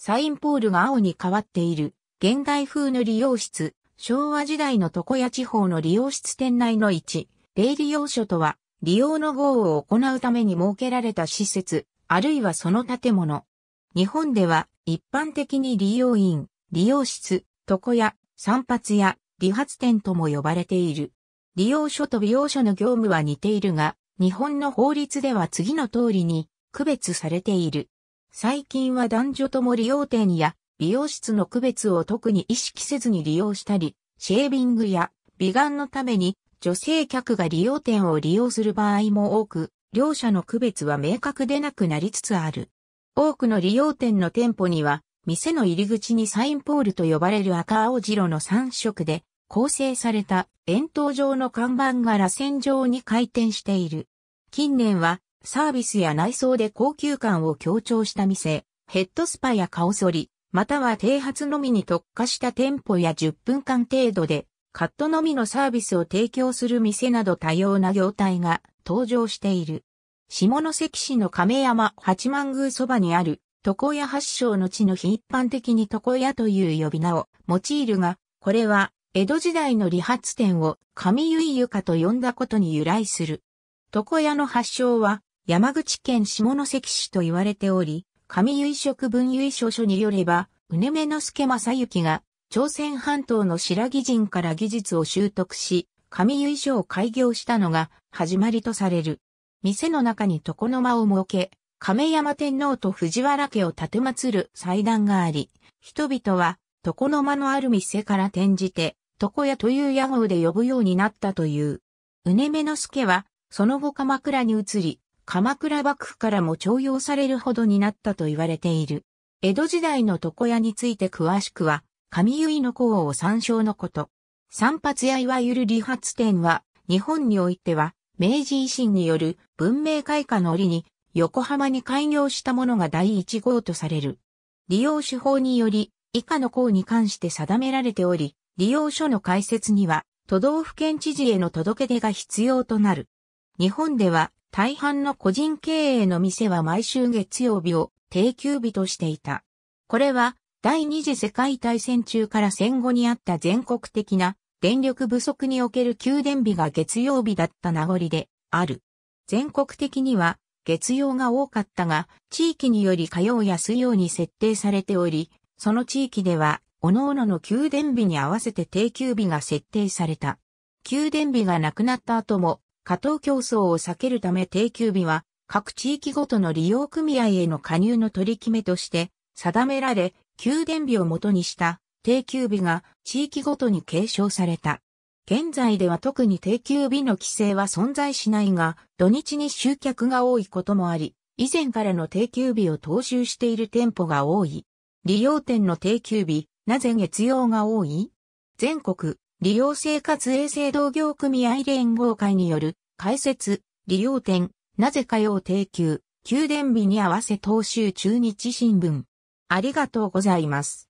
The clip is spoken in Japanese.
サインポールが青に変わっている、現代風の利用室、昭和時代の床屋地方の利用室店内の位置、例利用所とは、利用の号を行うために設けられた施設、あるいはその建物。日本では、一般的に利用院、利用室、床屋、散髪屋、理髪店とも呼ばれている。利用所と美容所の業務は似ているが、日本の法律では次の通りに区別されている。最近は男女とも利用店や美容室の区別を特に意識せずに利用したり、シェービングや美顔のために女性客が利用店を利用する場合も多く、両者の区別は明確でなくなりつつある。多くの利用店の店舗には、店の入り口にサインポールと呼ばれる赤青白の3色で構成された円筒状の看板が螺旋状に回転している。近年はサービスや内装で高級感を強調した店、ヘッドスパや顔剃り、または低発のみに特化した店舗や10分間程度で、カットのみのサービスを提供する店など多様な業態が登場している。下関市の亀山八幡宮そばにある、床屋発祥の地の日一般的に床屋という呼び名を用いるが、これは江戸時代の理髪店を上結床と呼んだことに由来する。床屋の発祥は山口県下関市と言われており、上由緒文由書書によれば、うねめのすけ正きが、朝鮮半島の白木人から技術を習得し、上由緒を開業したのが始まりとされる。店の中に床の間を設け、亀山天皇と藤原家を建て祀る祭壇があり、人々は床の間のある店から転じて、床屋という屋号で呼ぶようになったという。うねめのすけは、その後鎌倉に移り、鎌倉幕府からも徴用されるほどになったと言われている。江戸時代の床屋について詳しくは、上結の功を参照のこと。散髪やいわゆる理髪店は、日本においては、明治維新による文明開化の折に、横浜に開業したものが第一号とされる。利用手法により、以下の項に関して定められており、利用書の開設には、都道府県知事への届け出が必要となる。日本では、大半の個人経営の店は毎週月曜日を定休日としていた。これは第二次世界大戦中から戦後にあった全国的な電力不足における給電日が月曜日だった名残である。全国的には月曜が多かったが、地域により火曜や水曜に設定されており、その地域では、各々の給電日に合わせて定休日が設定された。給電日がなくなった後も、過当競争を避けるため定休日は、各地域ごとの利用組合への加入の取り決めとして定められ、給電日をもとにした定休日が地域ごとに継承された。現在では特に定休日の規制は存在しないが、土日に集客が多いこともあり、以前からの定休日を踏襲している店舗が多い。利用店の定休日、なぜ月曜が多い全国利用生活衛生同業組合連合会による、開設、利用店、なぜか用定休、給電日に合わせ当週中日新聞。ありがとうございます。